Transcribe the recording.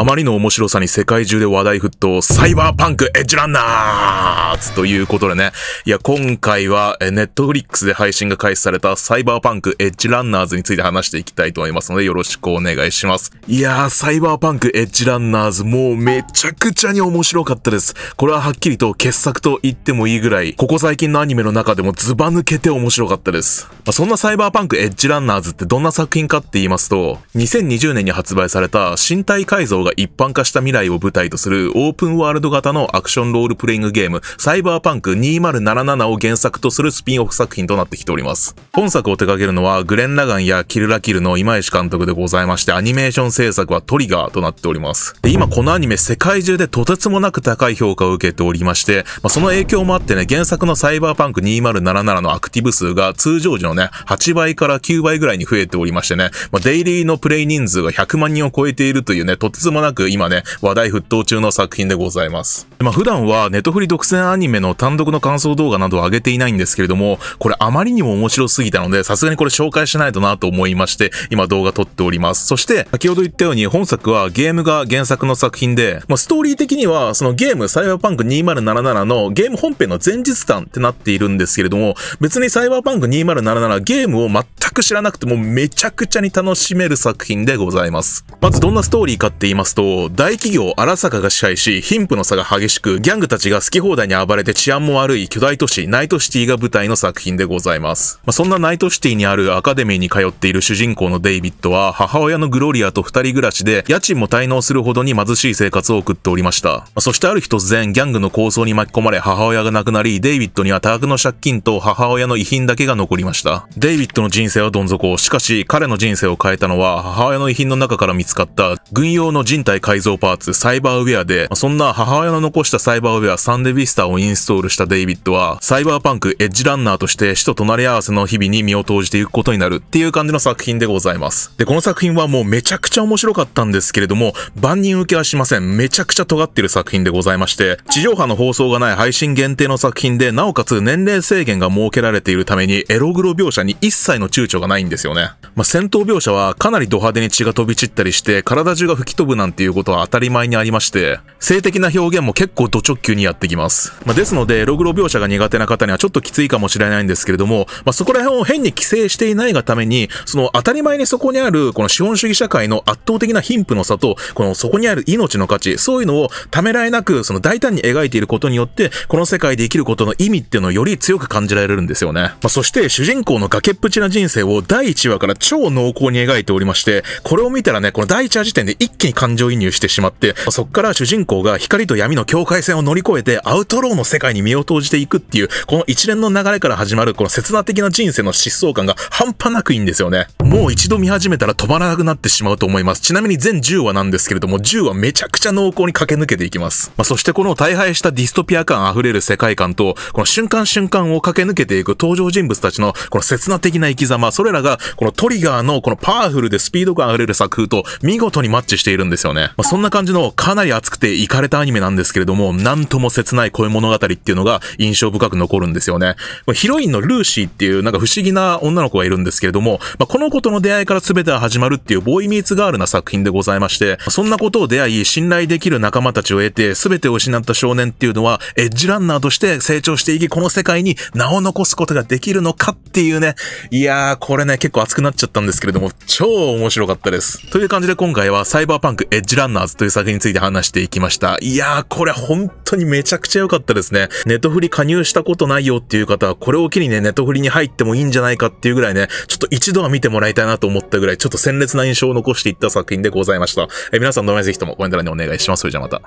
あまりの面白さに世界中で話題沸騰、サイバーパンクエッジランナーズということでね。いや、今回は、ネットフリックスで配信が開始されたサイバーパンクエッジランナーズについて話していきたいと思いますので、よろしくお願いします。いやー、サイバーパンクエッジランナーズ、もうめちゃくちゃに面白かったです。これははっきりと傑作と言ってもいいぐらい、ここ最近のアニメの中でもズバ抜けて面白かったです。まあ、そんなサイバーパンクエッジランナーズってどんな作品かって言いますと、2020年に発売された身体改造がが一般化した未来を舞台とするオープンワールド型のアクションロールプレイングゲーム、サイバーパンク2077を原作とするスピンオフ作品となってきております。本作を手掛けるのは、グレン・ラガンやキルラキルの今石監督でございまして、アニメーション制作はトリガーとなっております。で、今このアニメ世界中でとてつもなく高い評価を受けておりまして、まあ、その影響もあってね、原作のサイバーパンク2077のアクティブ数が通常時のね、8倍から9倍ぐらいに増えておりましてね、まあ、デイリーのプレイ人数が100万人を超えているというね、とてつもなく今ね、話題沸騰中の作品でございます。まあ、普段はネットフリ独占アニメの単独の感想動画などを上げていないんですけれども、これあまりにも面白すぎたので、さすがにこれ紹介しないとなと思いまして、今動画撮っております。そして、先ほど言ったように本作はゲームが原作の作品で、まあ、ストーリー的にはそのゲームサイバーパンク2077のゲーム本編の前日談ってなっているんですけれども、別にサイバーパンク2077ゲームを全く知らなくてもめちゃくちゃに楽しめる作品でございます。まずどんなストーリーかって言いますと、大企業荒坂が支配し、貧富の差が激しく、ギャングたちが好き放題に暴れて治安も悪い巨大都市、ナイトシティが舞台の作品でございます。まあ、そんなナイトシティにあるアカデミーに通っている主人公のデイビッドは、母親のグロリアと二人暮らしで、家賃も滞納するほどに貧しい生活を送っておりました。まあ、そしてある日突然、ギャングの抗争に巻き込まれ、母親が亡くなり、デイビッドには多額の借金と母親の遺品だけが残りました。デイビッドの人生はどん底。しかし、彼の人生を変えたのは、母親の遺品の中から見つかった、軍用の人体改造パーツ、サイバーウェアで、そんな母親の残したサイバーウェアサンデビスタをインストールしたデイビッドは、サイバーパンクエッジランナーとして死と隣り合わせの日々に身を投じていくことになるっていう感じの作品でございます。で、この作品はもうめちゃくちゃ面白かったんですけれども、万人受けはしません。めちゃくちゃ尖ってる作品でございまして、地上波の放送がない配信限定の作品で、なおかつ年齢制限が設けられているために、エログロ描写に一切の躊躇がないんですよね。まあ、戦闘描写はかなりド派手に血が飛び散ったりして、体中が吹き飛ぶなんていうことは当たり前にありまして、性的な表現も結構ド直球にやってきます。まあ、ですので、ログロ描写が苦手な方にはちょっときついかもしれないんですけれども、まあ、そこら辺を変に規制していないがために、その当たり前にそこにある、この資本主義社会の圧倒的な貧富の差と、このそこにある命の価値、そういうのをためらいなく、その大胆に描いていることによって、この世界で生きることの意味っていうのをより強く感じられるんですよね。まあ、そして、主人公の崖っぷちな人生を第1話から超濃厚に描いておりまして、これを見たらね、この第1話時点で一気に感感情移入してしまって、そっから主人公が光と闇の境界線を乗り越えてアウトローの世界に身を投じていくっていう、この一連の流れから始まるこの刹那的な人生の疾走感が半端なくいいんですよね。もう一度見始めたら止まらなくなってしまうと思います。ちなみに全10話なんですけれども、10話めちゃくちゃ濃厚に駆け抜けていきます。まあ、そしてこの大敗したディストピア感あふれる世界観と、この瞬間瞬間を駆け抜けていく登場人物たちのこの刹那的な生き様、それらがこのトリガーのこのパワフルでスピード感あふれる作風と見事にマッチしているんですですよね。まあ、そんな感じのかなり熱くてイカれたアニメなんですけれども、なんとも切ない恋物語っていうのが印象深く残るんですよね。ヒロインのルーシーっていうなんか不思議な女の子がいるんですけれども、まあ、この子との出会いから全ては始まるっていうボーイミーツガールな作品でございまして、そんなことを出会い、信頼できる仲間たちを得て、全てを失った少年っていうのは、エッジランナーとして成長していき、この世界に名を残すことができるのかっていうね、いやー、これね、結構熱くなっちゃったんですけれども、超面白かったです。という感じで今回はサイバーパンクエッジランナーズという作品について話していきました。いやー、これ本当にめちゃくちゃ良かったですね。ネットフリ加入したことないよっていう方は、これを機にね、ネットフリに入ってもいいんじゃないかっていうぐらいね、ちょっと一度は見てもらいたいなと思ったぐらい、ちょっと鮮烈な印象を残していった作品でございました。え皆さんどうもぜひともコメント欄にお願いします。それじゃあまた。